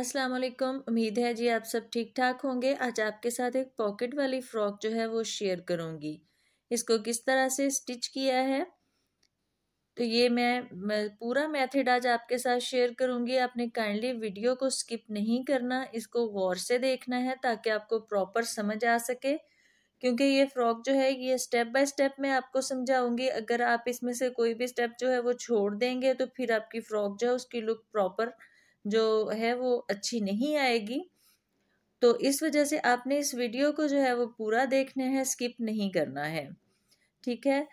अस्सलाम वालेकुम उम्मीद है जी आप सब ठीक ठाक होंगे आज आपके साथ एक पॉकेट वाली फ़्रॉक जो है वो शेयर करूँगी इसको किस तरह से स्टिच किया है तो ये मैं, मैं पूरा मेथड आज आपके साथ शेयर करूँगी आपने काइंडली वीडियो को स्किप नहीं करना इसको गौर से देखना है ताकि आपको प्रॉपर समझ आ सके क्योंकि ये फ़्रॉक जो है ये स्टेप बाय स्टेप मैं आपको समझाऊंगी अगर आप इसमें से कोई भी स्टेप जो है वो छोड़ देंगे तो फिर आपकी फ़्रॉक जो है उसकी लुक प्रॉपर जो है वो अच्छी नहीं आएगी तो इस वजह से आपने इस वीडियो को जो है वो पूरा देखना है स्किप नहीं करना है ठीक है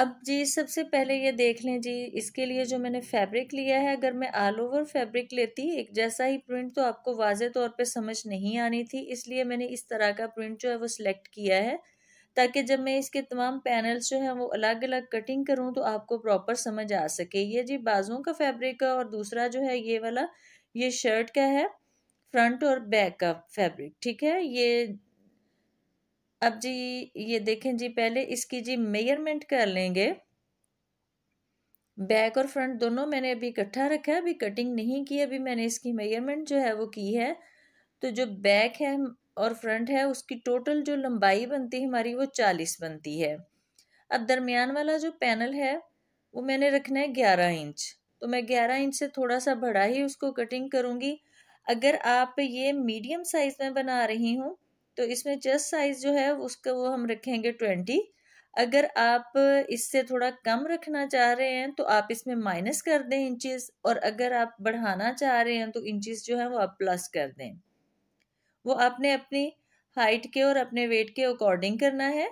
अब जी सबसे पहले ये देख लें जी इसके लिए जो मैंने फैब्रिक लिया है अगर मैं ऑल ओवर फैब्रिक लेती एक जैसा ही प्रिंट तो आपको वाज तौर पे समझ नहीं आनी थी इसलिए मैंने इस तरह का प्रिंट जो है वो सिलेक्ट किया है ताकि जब मैं इसके तमाम पैनल्स जो हैं वो अलग अलग कटिंग करूँ तो आपको प्रॉपर समझ आ सके ये जी बाजुओं का फैब्रिक का और दूसरा जो है ये वाला ये शर्ट का है फ्रंट और बैक का फैब्रिक ठीक है ये अब जी ये देखें जी पहले इसकी जी मेयरमेंट कर लेंगे बैक और फ्रंट दोनों मैंने अभी इकट्ठा रखा है अभी कटिंग नहीं की अभी मैंने इसकी मेजरमेंट जो है वो की है तो जो बैक है और फ्रंट है उसकी टोटल जो लंबाई बनती है हमारी वो चालीस बनती है अब दरमियान वाला जो पैनल है वो मैंने रखना है ग्यारह इंच तो मैं ग्यारह इंच से थोड़ा सा बड़ा ही उसको कटिंग करूँगी अगर आप ये मीडियम साइज़ में बना रही हूँ तो इसमें चेस्ट साइज़ जो है उसका वो हम रखेंगे ट्वेंटी अगर आप इससे थोड़ा कम रखना चाह रहे हैं तो आप इसमें माइनस कर दें इंचेस और अगर आप बढ़ाना चाह रहे हैं तो इंचेस जो है वो आप प्लस कर दें वो आपने अपनी हाइट के और अपने वेट के अकॉर्डिंग करना है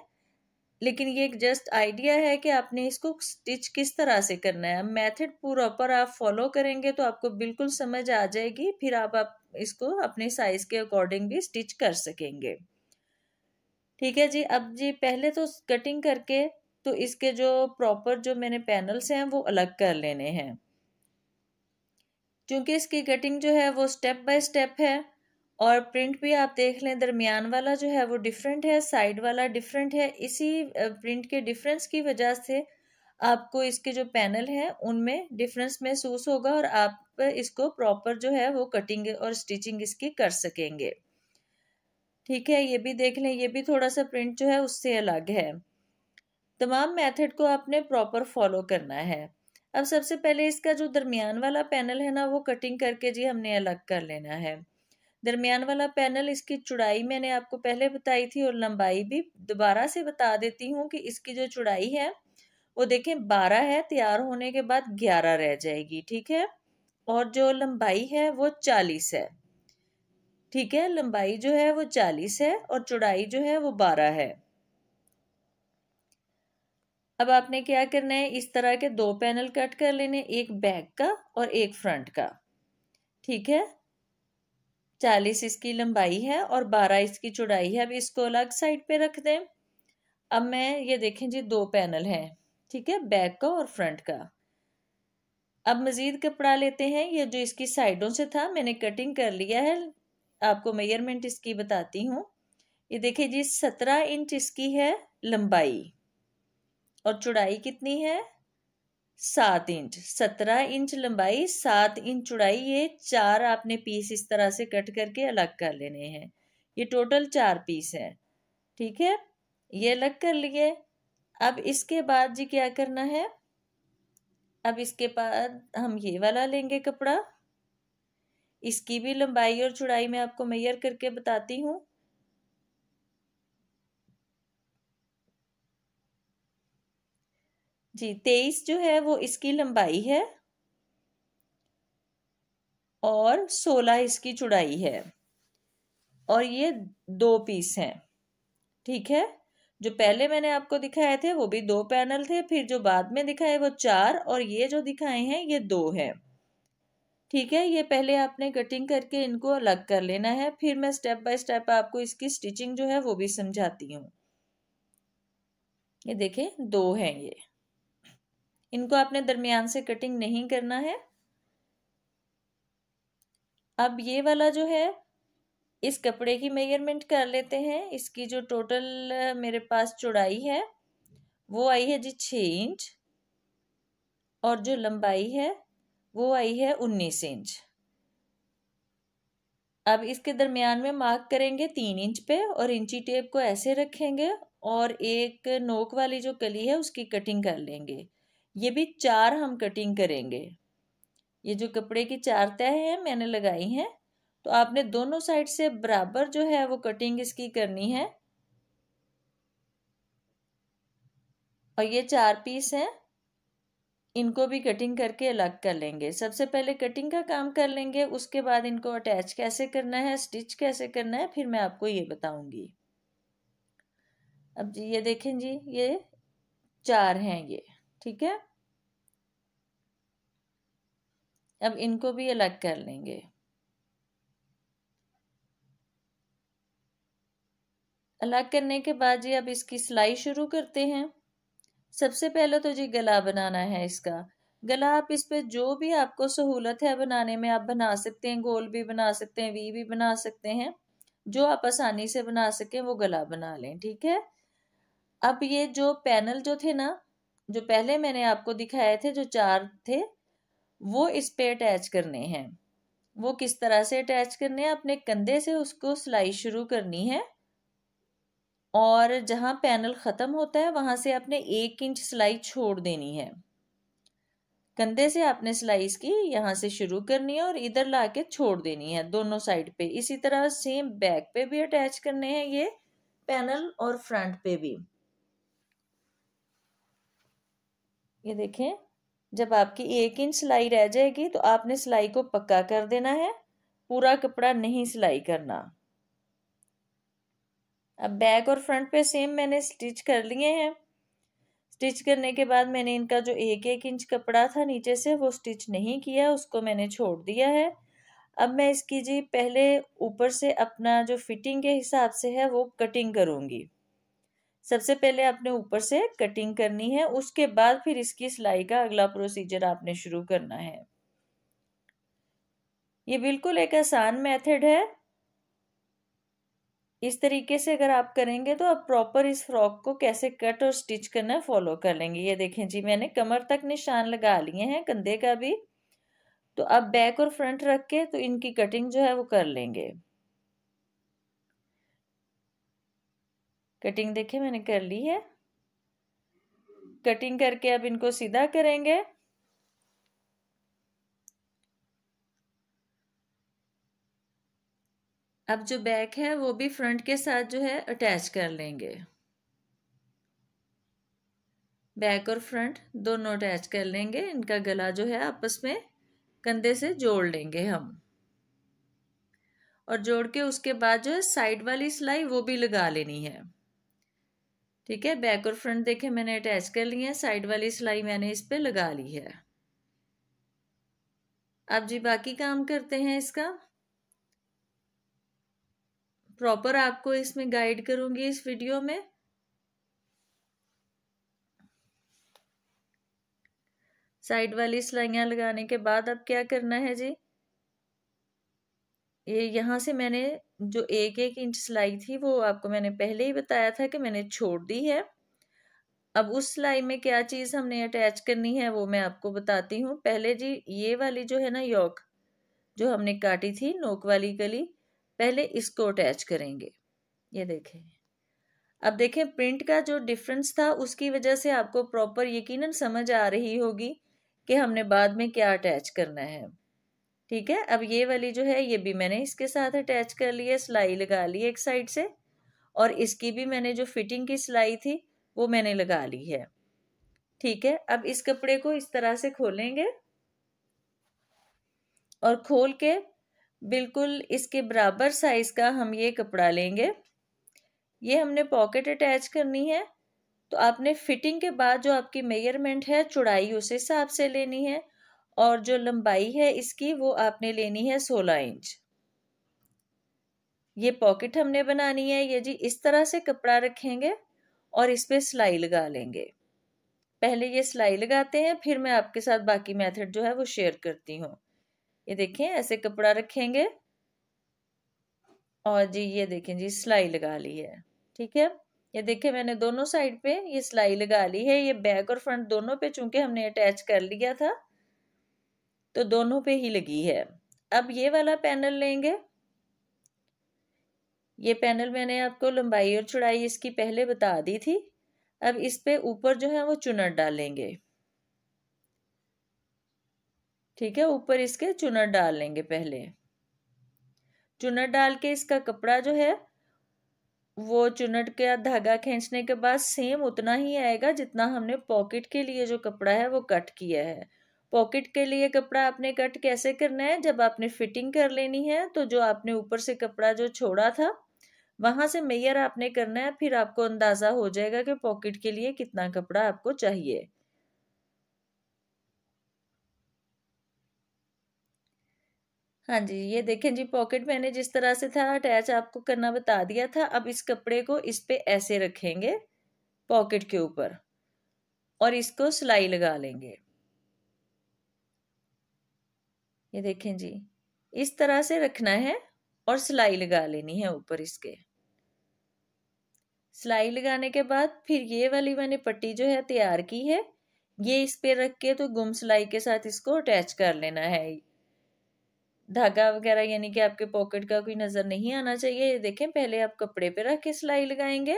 लेकिन ये एक जस्ट आइडिया है कि आपने इसको स्टिच किस तरह से करना है मेथड प्रॉपर आप फॉलो करेंगे तो आपको बिल्कुल समझ आ जाएगी फिर आप, आप इसको अपने साइज़ के अकॉर्डिंग भी स्टिच कर सकेंगे ठीक है जी अब जी पहले तो कटिंग करके तो इसके जो प्रॉपर जो मैंने पैनल्स हैं वो अलग कर लेने हैं क्योंकि इसकी कटिंग जो है वो स्टेप बाय स्टेप है और प्रिंट भी आप देख लें दरमियान वाला जो है वो डिफरेंट है साइड वाला डिफरेंट है इसी प्रिंट के डिफरेंस की वजह से आपको इसके जो पैनल हैं उनमें डिफरेंस महसूस होगा और आप इसको प्रॉपर जो है वो कटिंग और स्टिचिंग इसकी कर सकेंगे ठीक है ये भी देख लें ये भी थोड़ा सा प्रिंट जो है उससे अलग है तमाम मेथड को आपने प्रॉपर फॉलो करना है अब सबसे पहले इसका जो दरमियान वाला पैनल है ना वो कटिंग करके जी हमने अलग कर लेना है दरमियान वाला पैनल इसकी चौड़ाई मैंने आपको पहले बताई थी और लंबाई भी दोबारा से बता देती हूँ कि इसकी जो चौड़ाई है वो देखें बारह है तैयार होने के बाद ग्यारह रह जाएगी ठीक है और जो लंबाई है वो चालीस है ठीक है लंबाई जो है वो चालीस है और चौड़ाई जो है वो बारह है अब आपने क्या करना है इस तरह के दो पैनल कट कर लेने एक बैक का और एक फ्रंट का ठीक है चालीस इसकी लंबाई है और बारह इसकी चौड़ाई है अब इसको अलग साइड पे रख दें अब मैं ये देखें जी दो पैनल हैं ठीक है बैक का और फ्रंट का अब मज़ीद कपड़ा लेते हैं ये जो इसकी साइडों से था मैंने कटिंग कर लिया है आपको मेयरमेंट इसकी बताती हूँ ये देखिए जी सत्रह इंच इसकी है लंबाई और चौड़ाई कितनी है सात इंच सत्रह इंच लंबाई सात इंच चौड़ाई ये चार आपने पीस इस तरह से कट करके अलग कर लेने हैं ये टोटल चार पीस है ठीक है ये अलग कर लिए अब इसके बाद जी क्या करना है अब इसके बाद हम ये वाला लेंगे कपड़ा इसकी भी लंबाई और चौड़ाई मैं आपको मेयर करके बताती हूँ जी तेईस जो है वो इसकी लंबाई है और सोलह इसकी चुड़ाई है और ये दो पीस हैं ठीक है जो पहले मैंने आपको दिखाए थे वो भी दो पैनल थे फिर जो बाद में दिखाए वो चार और ये जो दिखाए हैं ये दो है ठीक है ये पहले आपने कटिंग करके इनको अलग कर लेना है फिर मैं स्टेप बाय स्टेप आपको इसकी स्टिचिंग जो है वो भी समझाती हूँ ये देखें दो हैं ये इनको आपने दरमियान से कटिंग नहीं करना है अब ये वाला जो है इस कपड़े की मेजरमेंट कर लेते हैं इसकी जो टोटल मेरे पास चौड़ाई है वो आई है जी छः इंच और जो लंबाई है वो आई है उन्नीस इंच अब इसके दरमियान में मार्क करेंगे तीन इंच पे और इंची टेप को ऐसे रखेंगे और एक नोक वाली जो कली है उसकी कटिंग कर लेंगे ये भी चार हम कटिंग करेंगे ये जो कपड़े की चार तय है मैंने लगाई हैं तो आपने दोनों साइड से बराबर जो है वो कटिंग इसकी करनी है और ये चार पीस हैं इनको भी कटिंग करके अलग कर लेंगे सबसे पहले कटिंग का काम कर लेंगे उसके बाद इनको अटैच कैसे करना है स्टिच कैसे करना है फिर मैं आपको ये बताऊंगी अब ये देखें जी ये चार हैं ये ठीक है अब इनको भी अलग कर लेंगे अलग करने के बाद जी अब इसकी सिलाई शुरू करते हैं सबसे पहले तो जी गला बनाना है इसका गला आप इस पर जो भी आपको सहूलत है बनाने में आप बना सकते हैं गोल भी बना सकते हैं वी भी बना सकते हैं जो आप आसानी से बना सकें वो गला बना लें ठीक है अब ये जो पैनल जो थे ना जो पहले मैंने आपको दिखाए थे जो चार थे वो इस पे अटैच करने हैं वो किस तरह से अटैच करने हैं अपने कंधे से उसको सिलाई शुरू करनी है और जहाँ पैनल ख़त्म होता है वहाँ से आपने एक इंच सिलाई छोड़ देनी है कंधे से आपने सिलाई इसकी यहाँ से शुरू करनी है और इधर ला के छोड़ देनी है दोनों साइड पे इसी तरह सेम बैक पे भी अटैच करने हैं ये पैनल और फ्रंट पे भी ये देखें जब आपकी एक इंच सिलाई रह जाएगी तो आपने सिलाई को पक्का कर देना है पूरा कपड़ा नहीं सिलाई करना अब बैक और फ्रंट पे सेम मैंने स्टिच कर लिए हैं स्टिच करने के बाद मैंने इनका जो एक एक इंच कपड़ा था नीचे से वो स्टिच नहीं किया उसको मैंने छोड़ दिया है अब मैं इसकी जी पहले ऊपर से अपना जो फिटिंग के हिसाब से है वो कटिंग करूँगी सबसे पहले आपने ऊपर से कटिंग करनी है उसके बाद फिर इसकी सिलाई का अगला प्रोसीजर आपने शुरू करना है ये बिल्कुल एक आसान मेथड है इस तरीके से अगर आप करेंगे तो आप प्रॉपर इस फ्रॉक को कैसे कट और स्टिच करना फॉलो कर लेंगे ये देखें जी मैंने कमर तक निशान लगा लिए हैं कंधे का भी तो आप बैक और फ्रंट रख के तो इनकी कटिंग जो है वो कर लेंगे कटिंग देखे मैंने कर ली है कटिंग करके अब इनको सीधा करेंगे अब जो बैक है वो भी फ्रंट के साथ जो है अटैच कर लेंगे बैक और फ्रंट दोनों अटैच कर लेंगे इनका गला जो है आपस में कंधे से जोड़ लेंगे हम और जोड़ के उसके बाद जो है साइड वाली सिलाई वो भी लगा लेनी है ठीक है बैक और फ्रंट देखे मैंने अटैच कर ली है साइड वाली सिलाई मैंने इस पर लगा ली है अब जी बाकी काम करते हैं इसका प्रॉपर आपको इसमें गाइड करूंगी इस वीडियो में साइड वाली सिलाइयाँ लगाने के बाद अब क्या करना है जी ये यहाँ से मैंने जो एक एक इंच सिलाई थी वो आपको मैंने पहले ही बताया था कि मैंने छोड़ दी है अब उस सिलाई में क्या चीज़ हमने अटैच करनी है वो मैं आपको बताती हूँ पहले जी ये वाली जो है ना योक जो हमने काटी थी नोक वाली गली पहले इसको अटैच करेंगे ये देखें अब देखें प्रिंट का जो डिफरेंस था उसकी वजह से आपको प्रॉपर यकीनन समझ आ रही होगी कि हमने बाद में क्या अटैच करना है ठीक है अब ये वाली जो है ये भी मैंने इसके साथ अटैच कर ली है सिलाई लगा ली एक साइड से और इसकी भी मैंने जो फिटिंग की सिलाई थी वो मैंने लगा ली है ठीक है अब इस कपड़े को इस तरह से खोलेंगे और खोल के बिल्कुल इसके बराबर साइज़ का हम ये कपड़ा लेंगे ये हमने पॉकेट अटैच करनी है तो आपने फिटिंग के बाद जो आपकी मेजरमेंट है चौड़ाई उस हिसाब से लेनी है और जो लंबाई है इसकी वो आपने लेनी है सोलह इंच ये पॉकेट हमने बनानी है ये जी इस तरह से कपड़ा रखेंगे और इस पर सिलाई लगा लेंगे पहले ये सिलाई लगाते हैं फिर मैं आपके साथ बाकी मेथड जो है वो शेयर करती हूँ ये देखें ऐसे कपड़ा रखेंगे और जी ये देखें जी सिलाई लगा ली है ठीक है ये देखें मैंने दोनों साइड पे ये सिलाई लगा ली है ये बैक और फ्रंट दोनों पे चूंकि हमने अटैच कर लिया था तो दोनों पे ही लगी है अब ये वाला पैनल लेंगे ये पैनल मैंने आपको लंबाई और चौड़ाई इसकी पहले बता दी थी अब इस पे ऊपर जो है वो चुनट डालेंगे ठीक है ऊपर इसके चुनट डाल लेंगे पहले चुनट डाल के इसका कपड़ा जो है वो चुनट के धागा खींचने के बाद सेम उतना ही आएगा जितना हमने पॉकेट के लिए जो कपड़ा है वो कट किया है पॉकेट के लिए कपड़ा आपने कट कैसे करना है जब आपने फिटिंग कर लेनी है तो जो आपने ऊपर से कपड़ा जो छोड़ा था वहाँ से मेयर आपने करना है फिर आपको अंदाज़ा हो जाएगा कि पॉकेट के लिए कितना कपड़ा आपको चाहिए हाँ जी ये देखें जी पॉकेट मैंने जिस तरह से था अटैच आपको करना बता दिया था अब इस कपड़े को इस पे ऐसे रखेंगे पॉकेट के ऊपर और इसको सिलाई लगा लेंगे ये देखें जी इस तरह से रखना है और सिलाई लगा लेनी है ऊपर इसके सिलाई लगाने के बाद फिर ये वाली मैंने पट्टी जो है तैयार की है ये इस पे रख के तो गुम सिलाई के साथ इसको अटैच कर लेना है धागा वगैरह यानी कि आपके पॉकेट का कोई नज़र नहीं आना चाहिए ये देखें पहले आप कपड़े पे रख के सिलाई लगाएंगे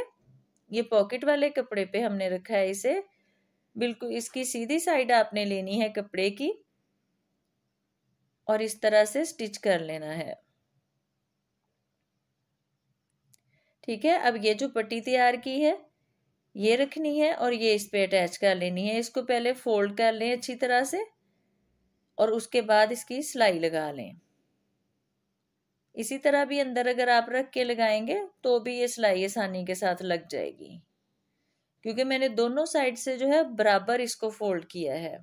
ये पॉकेट वाले कपड़े पे हमने रखा है इसे बिल्कुल इसकी सीधी साइड आपने लेनी है कपड़े की और इस तरह से स्टिच कर लेना है ठीक है अब ये जो पट्टी तैयार की है ये रखनी है और ये इस पे अटैच कर लेनी है इसको पहले फोल्ड कर लें अच्छी तरह से और उसके बाद इसकी सिलाई लगा लें इसी तरह भी अंदर अगर आप रख के लगाएंगे तो भी ये सिलाई आसानी के साथ लग जाएगी क्योंकि मैंने दोनों साइड से जो है बराबर इसको फोल्ड किया है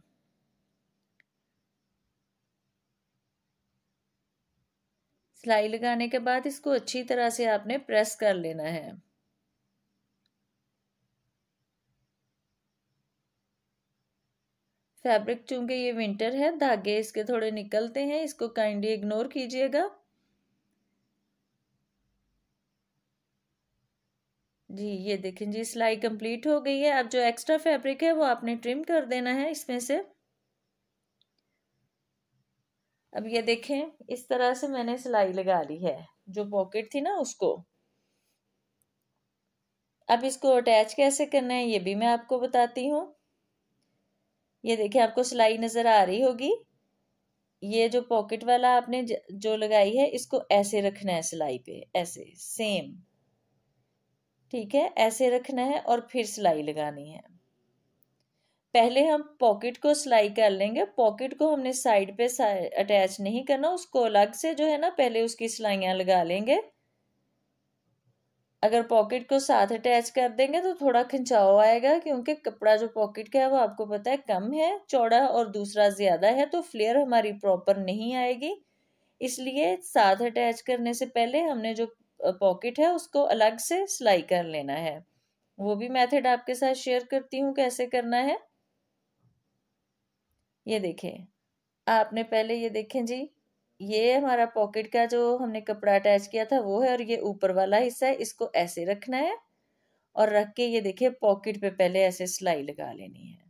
सिलाई लगाने के बाद इसको अच्छी तरह से आपने प्रेस कर लेना है फैब्रिक चूंकि ये विंटर है धागे इसके थोड़े निकलते हैं इसको काइंडली इग्नोर कीजिएगा जी ये देखें जी सिलाई कंप्लीट हो गई है अब जो एक्स्ट्रा फैब्रिक है वो आपने ट्रिम कर देना है इसमें से अब ये देखें इस तरह से मैंने सिलाई लगा ली है जो पॉकेट थी ना उसको अब इसको अटैच कैसे करना है ये भी मैं आपको बताती हूँ ये देखें आपको सिलाई नज़र आ रही होगी ये जो पॉकेट वाला आपने जो लगाई है इसको ऐसे रखना है सिलाई पे ऐसे सेम ठीक है ऐसे रखना है और फिर सिलाई लगानी है पहले हम पॉकेट को सिलाई कर लेंगे पॉकेट को हमने साइड पे अटैच नहीं करना उसको अलग से जो है ना पहले उसकी सिलाइयाँ लगा लेंगे अगर पॉकेट को साथ अटैच कर देंगे तो थोड़ा खिंचाव आएगा क्योंकि कपड़ा जो पॉकेट का है वो आपको पता है कम है चौड़ा और दूसरा ज़्यादा है तो फ्लेयर हमारी प्रॉपर नहीं आएगी इसलिए साथ अटैच करने से पहले हमने जो पॉकेट है उसको अलग से सिलाई कर लेना है वो भी मेथड आपके साथ शेयर करती हूँ कैसे करना है ये देखें आपने पहले ये देखें जी ये हमारा पॉकेट का जो हमने कपड़ा अटैच किया था वो है और ये ऊपर वाला हिस्सा है इसको ऐसे रखना है और रख के ये देखिए पॉकेट पे पहले ऐसे सिलाई लगा लेनी है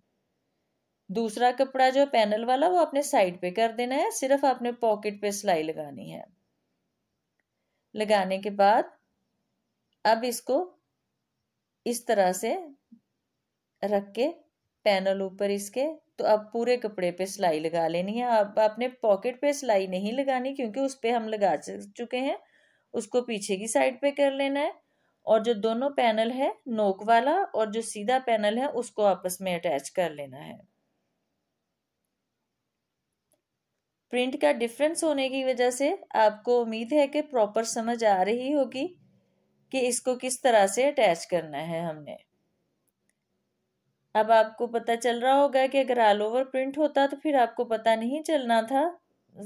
दूसरा कपड़ा जो पैनल वाला वो आपने साइड पे कर देना है सिर्फ आपने पॉकेट पे सिलाई लगानी है लगाने के बाद अब इसको इस तरह से रख के पैनल ऊपर इसके तो अब पूरे कपड़े पे सिलाई लगा लेनी है अब आपने पॉकेट पे सिलाई नहीं लगानी क्योंकि उस पर हम लगा चुके हैं उसको पीछे की साइड पे कर लेना है और जो दोनों पैनल है नोक वाला और जो सीधा पैनल है उसको आपस में अटैच कर लेना है प्रिंट का डिफरेंस होने की वजह से आपको उम्मीद है कि प्रॉपर समझ आ रही होगी कि इसको किस तरह से अटैच करना है हमने अब आपको पता चल रहा होगा कि अगर ऑल ओवर प्रिंट होता तो फिर आपको पता नहीं चलना था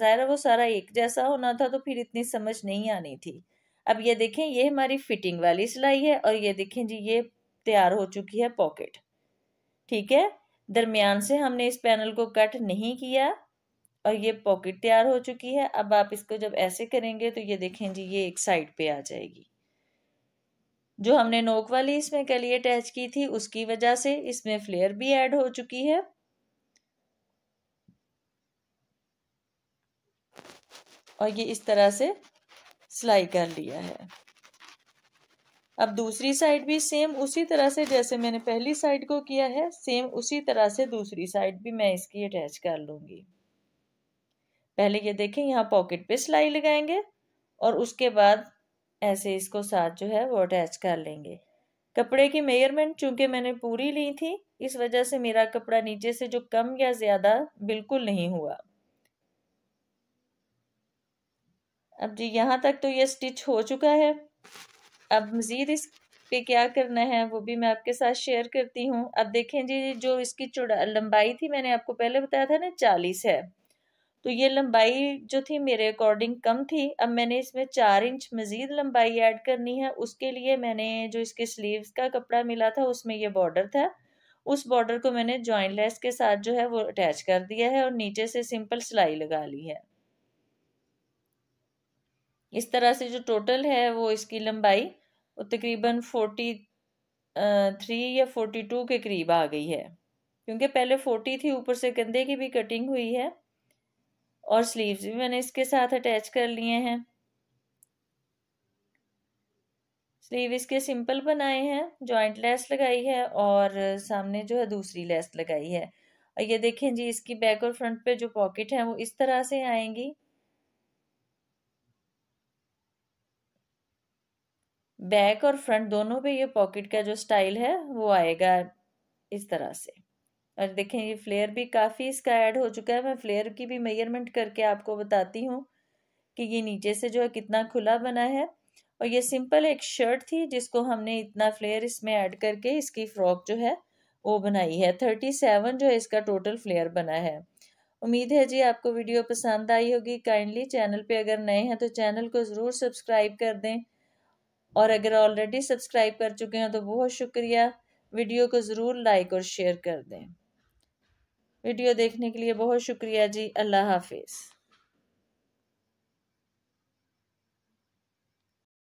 ज़ाहिर वो सारा एक जैसा होना था तो फिर इतनी समझ नहीं आनी थी अब ये देखें ये हमारी फिटिंग वाली सिलाई है और ये देखें जी ये तैयार हो चुकी है पॉकेट ठीक है दरमियान से हमने इस पैनल को कट नहीं किया और ये पॉकेट तैयार हो चुकी है अब आप इसको जब ऐसे करेंगे तो ये देखें जी ये एक साइड पे आ जाएगी जो हमने नोक वाली इसमें कली अटैच की थी उसकी वजह से इसमें फ्लेयर भी ऐड हो चुकी है और ये इस तरह से सिलाई कर लिया है अब दूसरी साइड भी सेम उसी तरह से जैसे मैंने पहली साइड को किया है सेम उसी तरह से दूसरी साइड भी मैं इसकी अटैच कर लूंगी पहले ये देखें यहाँ पॉकेट पे सिलाई लगाएंगे और उसके बाद ऐसे इसको साथ जो है वो अटैच कर लेंगे कपड़े की मेयरमेंट चूंकि मैंने पूरी ली थी इस वजह से मेरा कपड़ा नीचे से जो कम या ज़्यादा बिल्कुल नहीं हुआ अब जी यहाँ तक तो ये स्टिच हो चुका है अब मज़ीद इस पे क्या करना है वो भी मैं आपके साथ शेयर करती हूँ अब देखें जी जो इसकी चौड़ा लंबाई थी मैंने आपको पहले बताया था ना चालीस है तो ये लंबाई जो थी मेरे अकॉर्डिंग कम थी अब मैंने इसमें चार इंच मज़ीद लंबाई ऐड करनी है उसके लिए मैंने जो इसके स्लीव्स का कपड़ा मिला था उसमें ये बॉर्डर था उस बॉर्डर को मैंने जॉइंट लेस के साथ जो है वो अटैच कर दिया है और नीचे से सिंपल सिलाई लगा ली है इस तरह से जो टोटल है वो इसकी लंबाई वो तकरीबन फोर्टी थ्री या फोर्टी टू के करीब आ गई है क्योंकि पहले फोर्टी थी ऊपर से कंधे की भी कटिंग हुई है और स्लीव्स भी मैंने इसके साथ अटैच कर लिए हैं स्लीव इसके सिंपल बनाए हैं जॉइंट लेस लगाई है और सामने जो है दूसरी लेस लगाई है और ये देखें जी इसकी बैक और फ्रंट पे जो पॉकेट है वो इस तरह से आएंगी बैक और फ्रंट दोनों पे ये पॉकेट का जो स्टाइल है वो आएगा इस तरह से और देखें ये फ्लेयर भी काफ़ी इसका ऐड हो चुका है मैं फ्लेयर की भी मेजरमेंट करके आपको बताती हूँ कि ये नीचे से जो है कितना खुला बना है और ये सिंपल एक शर्ट थी जिसको हमने इतना फ्लेयर इसमें ऐड करके इसकी फ्रॉक जो है वो बनाई है थर्टी सेवन जो है इसका टोटल फ्लेयर बना है उम्मीद है जी आपको वीडियो पसंद आई होगी काइंडली चैनल पे अगर नए हैं तो चैनल को ज़रूर सब्सक्राइब कर दें और अगर ऑलरेडी सब्सक्राइब कर चुके हैं तो बहुत शुक्रिया वीडियो को ज़रूर लाइक और शेयर कर दें वीडियो देखने के लिए बहुत शुक्रिया जी अल्लाह हाफिज़